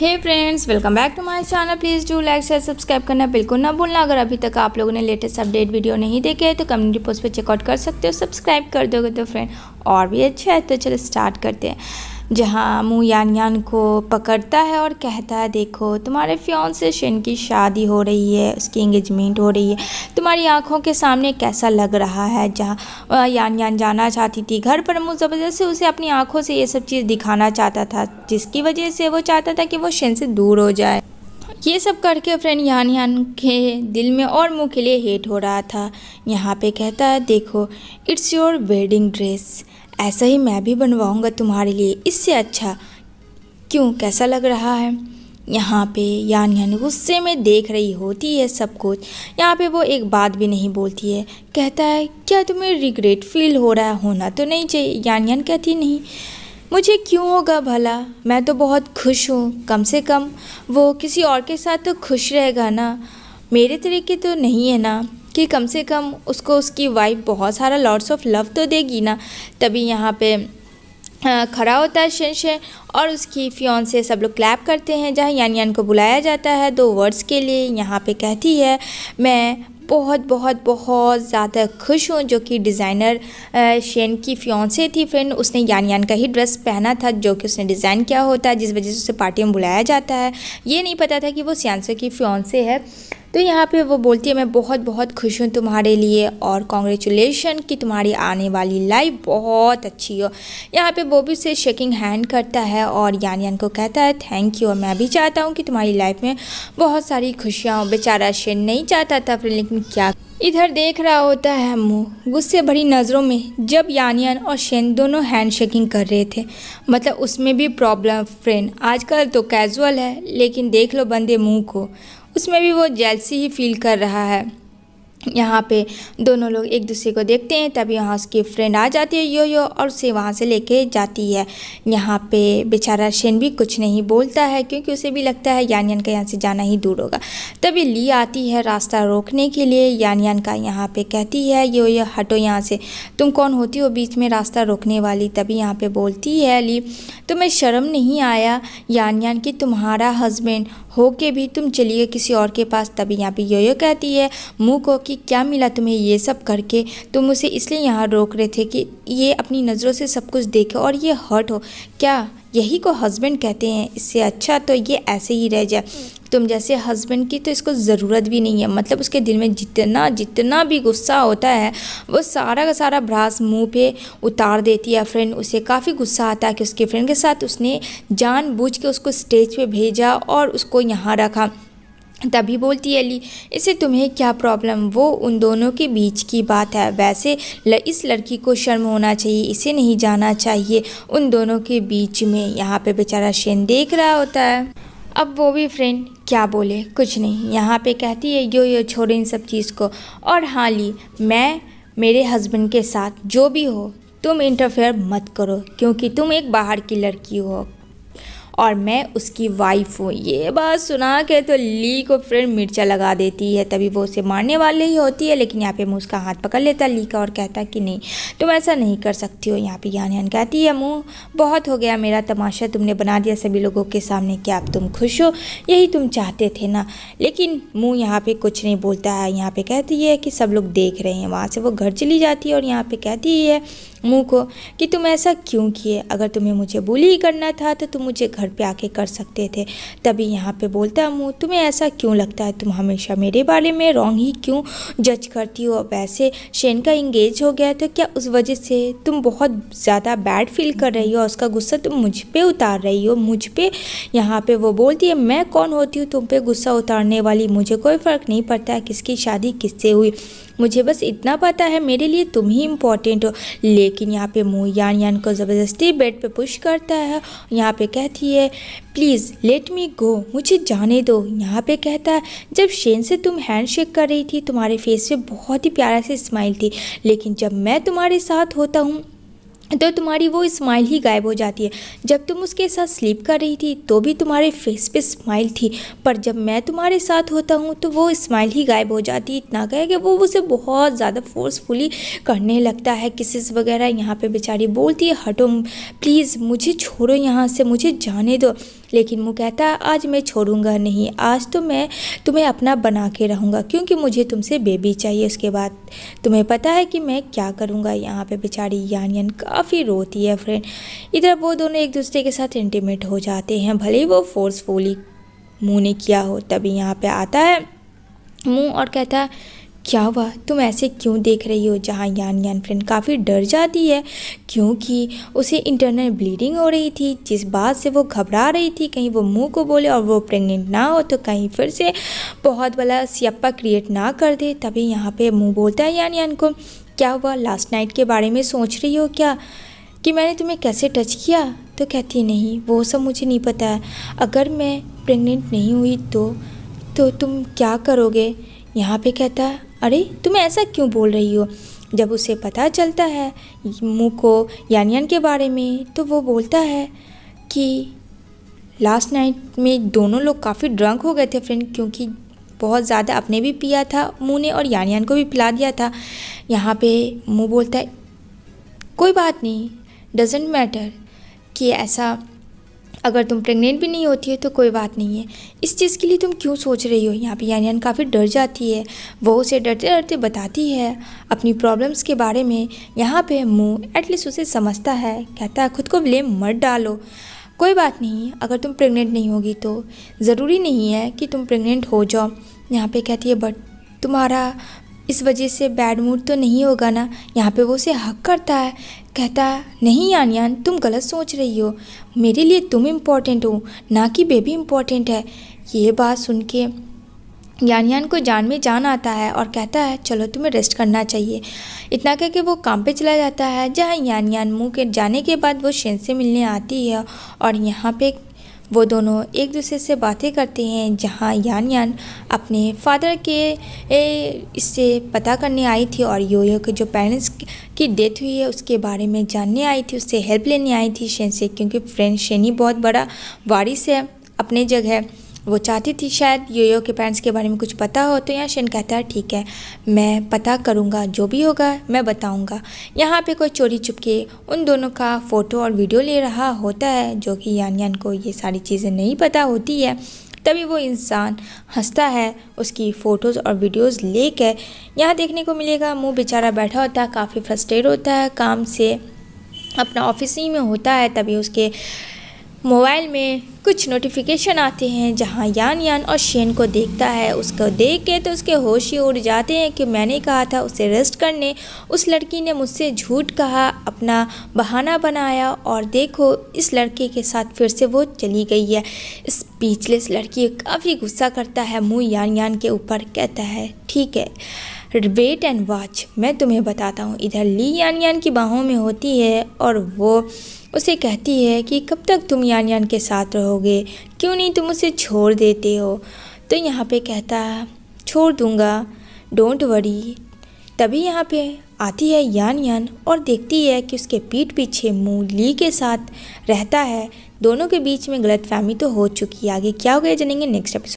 hey friends welcome back to my channel please do like share subscribe करना बिल्कुल ना भूलना अगर अभी तक आप लोगों ने लेटेस्ट अपडेट वीडियो नहीं देखे है तो कम्युनिटी पोस्ट पे चेकआउट कर सकते हो सब्सक्राइब कर दोगे तो फ्रेंड और भी अच्छा है तो चलो स्टार्ट करते हैं जहाँ मुँह यान को पकड़ता है और कहता है देखो तुम्हारे फ्यौन से शिन की शादी हो रही है उसकी इंगेजमेंट हो रही है तुम्हारी आंखों के सामने कैसा लग रहा है जहाँ यान यान जाना चाहती थी घर पर मुँह ज़बरदस्त उसे अपनी आंखों से ये सब चीज़ दिखाना चाहता था जिसकी वजह से वो चाहता था कि वो शिन से दूर हो जाए ये सब करके फ्रेंड यान यान के दिल में और मुँह के लिए हेट हो रहा था यहाँ पे कहता है देखो इट्स योर वेडिंग ड्रेस ऐसा ही मैं भी बनवाऊँगा तुम्हारे लिए इससे अच्छा क्यों कैसा लग रहा है यहाँ पे यान यान गुस्से में देख रही होती है सब कुछ यहाँ पे वो एक बात भी नहीं बोलती है कहता है क्या तुम्हें रिग्रेट फील हो रहा है होना तो नहीं चाहिए यान यान कहती नहीं मुझे क्यों होगा भला मैं तो बहुत खुश हूँ कम से कम वो किसी और के साथ तो खुश रहेगा ना मेरे तरीके तो नहीं है ना कि कम से कम उसको उसकी वाइफ बहुत सारा लॉर्ड्स ऑफ लव तो देगी ना तभी यहाँ पे खड़ा होता है शनशे और उसकी फ्योन से सब लोग क्लैप करते हैं जहाँ यान यान को बुलाया जाता है दो वर्ड्स के लिए यहाँ पे कहती है मैं बहुत बहुत बहुत ज़्यादा खुश हूँ जो कि डिज़ाइनर शेन की से थी फ्रेंड उसने यान यान का ही ड्रेस पहना था जो कि उसने डिज़ाइन किया होता है जिस वजह से उसे पार्टी में बुलाया जाता है ये नहीं पता था कि वो सियानसो की से है तो यहाँ पे वो बोलती है मैं बहुत बहुत खुश हूँ तुम्हारे लिए और कॉन्ग्रेचुलेशन कि तुम्हारी आने वाली लाइफ बहुत अच्छी हो यहाँ पे बॉबी से शेकिंग हैंड करता है और यान यान को कहता है थैंक यू और मैं भी चाहता हूँ कि तुम्हारी लाइफ में बहुत सारी खुशियाँ हो बेचारा शेन नहीं चाहता था फिर लेकिन क्या इधर देख रहा होता है मुँह गुस्से भरी नज़रों में जब यानियन और शेन दोनों हैंड शेकिंग कर रहे थे मतलब उसमें भी प्रॉब्लम फ्रेंड आजकल तो कैजुअल है लेकिन देख लो बंदे मुँह को उसमें भी वो जेलसी ही फील कर रहा है यहाँ पे दोनों लोग एक दूसरे को देखते हैं तभी यहाँ उसकी फ्रेंड आ जाती है यो यो और उसे वहाँ से लेके जाती है यहाँ पे बेचारा शेन भी कुछ नहीं बोलता है क्योंकि उसे भी लगता है यानियन का यहाँ से जाना ही दूर होगा तभी ली आती है रास्ता रोकने के लिए यानियन का यहाँ पे कहती है यो यो हटो यहाँ से तुम कौन होती हो बीच में रास्ता रोकने वाली तभी यहाँ पर बोलती है ली तुम्हें शर्म नहीं आया यानियन की तुम्हारा हस्बैंड हो के भी तुम चलिए किसी और के पास तभी यहाँ पे योयो कहती है मुँह को कि क्या मिला तुम्हें ये सब करके तुम उसे इसलिए यहाँ रोक रहे थे कि ये अपनी नज़रों से सब कुछ देखे और ये हर्ट हो क्या यही को हस्बैंड कहते हैं इससे अच्छा तो ये ऐसे ही रह जाए तुम जैसे हस्बैंड की तो इसको ज़रूरत भी नहीं है मतलब उसके दिल में जितना जितना भी गुस्सा होता है वो सारा का सारा भ्रास मुंह पे उतार देती है फ्रेंड उसे काफ़ी गुस्सा आता है कि उसके फ्रेंड के साथ उसने जानबूझ के उसको स्टेज पे भेजा और उसको यहाँ रखा तभी बोलती है अली इसे तुम्हें क्या प्रॉब्लम वो उन दोनों के बीच की बात है वैसे ल, इस लड़की को शर्म होना चाहिए इसे नहीं जाना चाहिए उन दोनों के बीच में यहाँ पे बेचारा शेन देख रहा होता है अब वो भी फ्रेंड क्या बोले कुछ नहीं यहाँ पे कहती है यो यो छोड़े इन सब चीज़ को और हाँ ली मैं मेरे हस्बैंड के साथ जो भी हो तुम इंटरफेयर मत करो क्योंकि तुम एक बाहर की लड़की हो और मैं उसकी वाइफ हूँ ये बात सुना के तो ली को फ्रेंड मिर्चा लगा देती है तभी वो उसे मारने वाले ही होती है लेकिन यहाँ पे मुँह उसका हाथ पकड़ लेता ली का और कहता कि नहीं तुम ऐसा नहीं कर सकती हो यहाँ पे यान यान कहती है मुँह बहुत हो गया मेरा तमाशा तुमने बना दिया सभी लोगों के सामने कि आप तुम खुश हो यही तुम चाहते थे ना लेकिन मुँह यहाँ पर कुछ नहीं बोलता है यहाँ पर कहती है कि सब लोग देख रहे हैं वहाँ से वो घर चली जाती है और यहाँ पर कहती है मुंह को कि तुम ऐसा क्यों किए अगर तुम्हें मुझे बुली करना था तो तुम मुझे घर पे आके कर सकते थे तभी यहाँ पे बोलता है मुँह तुम्हें ऐसा क्यों लगता है तुम हमेशा मेरे बारे में रॉन्ग ही क्यों जज करती हो वैसे शेन का इंगेज हो गया तो क्या उस वजह से तुम बहुत ज़्यादा बैड फील कर रही हो उसका गुस्सा तुम मुझ पर उतार रही हो मुझ पर यहाँ पर वो बोलती है मैं कौन होती हूँ तुम पे गुस्सा उतारने वाली मुझे कोई फ़र्क नहीं पड़ता किसकी शादी किससे हुई मुझे बस इतना पता है मेरे लिए तुम ही इम्पोर्टेंट हो लेकिन यहाँ पे मोयान यान को ज़बरदस्ती बेड पे पुश करता है यहाँ पे कहती है प्लीज़ लेट मी गो मुझे जाने दो यहाँ पे कहता है जब शेन से तुम हैंडशेक कर रही थी तुम्हारे फेस पे बहुत ही प्यारा सी स्माइल थी लेकिन जब मैं तुम्हारे साथ होता हूँ तो तुम्हारी वो स्माइल ही गायब हो जाती है जब तुम उसके साथ स्लीप कर रही थी तो भी तुम्हारे फेस पे स्माइल थी पर जब मैं तुम्हारे साथ होता हूँ तो वो स्माइल ही गायब हो जाती है इतना कहे कि वो उसे बहुत ज़्यादा फोर्सफुली करने लगता है किसिस वगैरह यहाँ पे बेचारी बोलती है हटो प्लीज़ मुझे छोड़ो यहाँ से मुझे जाने दो लेकिन वो कहता आज मैं छोड़ूंगा नहीं आज तो मैं तुम्हें अपना बना के रहूँगा क्योंकि मुझे तुमसे बेबी चाहिए उसके बाद तुम्हें पता है कि मैं क्या करूँगा यहाँ पे बेचारी यान यान काफ़ी रोती है फ्रेंड इधर वो दोनों एक दूसरे के साथ इंटीमेट हो जाते हैं भले वो फोर्सफुली मुँह ने किया हो तभी यहाँ पर आता है मुँह और कहता है क्या हुआ तुम ऐसे क्यों देख रही हो जहाँ यान यान फ्रेंड काफ़ी डर जाती है क्योंकि उसे इंटरनल ब्लीडिंग हो रही थी जिस बात से वो घबरा रही थी कहीं वो मुंह को बोले और वो प्रेग्नेंट ना हो तो कहीं फिर से बहुत बड़ा सियप्पा क्रिएट ना कर दे तभी यहाँ पे मुंह बोलता है यान यान को क्या हुआ लास्ट नाइट के बारे में सोच रही हो क्या कि मैंने तुम्हें कैसे टच किया तो कहती नहीं वो सब मुझे नहीं पता है अगर मैं प्रेगनेंट नहीं हुई तो तो तुम क्या करोगे यहाँ पे कहता है अरे तुम ऐसा क्यों बोल रही हो जब उसे पता चलता है मुँह को यानियन के बारे में तो वो बोलता है कि लास्ट नाइट में दोनों लोग काफ़ी ड्रंक हो गए थे फ्रेंड क्योंकि बहुत ज़्यादा अपने भी पिया था मुँह ने और यानियान को भी पिला दिया था यहाँ पे मुँह बोलता है कोई बात नहीं डजेंट मैटर कि ऐसा अगर तुम प्रेग्नेंट भी नहीं होती है तो कोई बात नहीं है इस चीज़ के लिए तुम क्यों सोच रही हो यहाँ पे यानियान काफ़ी डर जाती है वो उसे डरते डरते बताती है अपनी प्रॉब्लम्स के बारे में यहाँ पे मुँह एटलीस्ट उसे समझता है कहता है खुद को ब्लेम मत डालो कोई बात नहीं अगर तुम प्रेग्नेंट नहीं होगी तो ज़रूरी नहीं है कि तुम प्रेग्नेंट हो जाओ यहाँ पे कहती है बट तुम्हारा इस वजह से बैड मूड तो नहीं होगा ना यहाँ पे वो उसे हक करता है कहता है नहीं यान यान तुम गलत सोच रही हो मेरे लिए तुम इम्पोर्टेंट हो ना कि बेबी इम्पोर्टेंट है ये बात सुन के यान यान को जान में जान आता है और कहता है चलो तुम्हें रेस्ट करना चाहिए इतना कह के वो काम पे चला जाता है जहाँ यान यान मुँह के जाने के बाद वो शेन से मिलने आती है और यहाँ पे वो दोनों एक दूसरे से बातें करते हैं जहाँ यान यान अपने फादर के इससे पता करने आई थी और योयो के जो पेरेंट्स की डेथ हुई है उसके बारे में जानने आई थी उससे हेल्प लेने आई थी शेन से क्योंकि फ्रेंड शेनी बहुत बड़ा वारिस है अपने जगह वो चाहती थी शायद योयो के पेरेंट्स के बारे में कुछ पता हो तो यहाँ शन कहता है ठीक है मैं पता करूँगा जो भी होगा मैं बताऊँगा यहाँ पे कोई चोरी चुपके उन दोनों का फ़ोटो और वीडियो ले रहा होता है जो कि यान यान को ये सारी चीज़ें नहीं पता होती है तभी वो इंसान हंसता है उसकी फ़ोटोज़ और वीडियोज़ ले कर यहाँ देखने को मिलेगा मुँह बेचारा बैठा होता है काफ़ी फ्रस्ट्रेट होता है काम से अपना ऑफिस ही में होता है तभी उसके मोबाइल में कुछ नोटिफिकेशन आते हैं जहाँ यान यान और शेन को देखता है उसको देख के तो उसके होश ही उड़ जाते हैं कि मैंने कहा था उसे रेस्ट करने उस लड़की ने मुझसे झूठ कहा अपना बहाना बनाया और देखो इस लड़के के साथ फिर से वो चली गई है स्पीचलेस लड़की काफ़ी गुस्सा करता है मुँह यान यान के ऊपर कहता है ठीक है वेट एंड वॉच मैं तुम्हें बताता हूँ इधर ली यान यान की बाहों में होती है और वो उसे कहती है कि कब तक तुम यान यान के साथ रहोगे क्यों नहीं तुम उसे छोड़ देते हो तो यहाँ पे कहता है छोड़ दूँगा डोंट वरी तभी यहाँ पे आती है यान यान और देखती है कि उसके पीठ पीछे मुँह ली के साथ रहता है दोनों के बीच में गलत फहमी तो हो चुकी है आगे क्या हो गया जानेंगे नेक्स्ट एपिसोड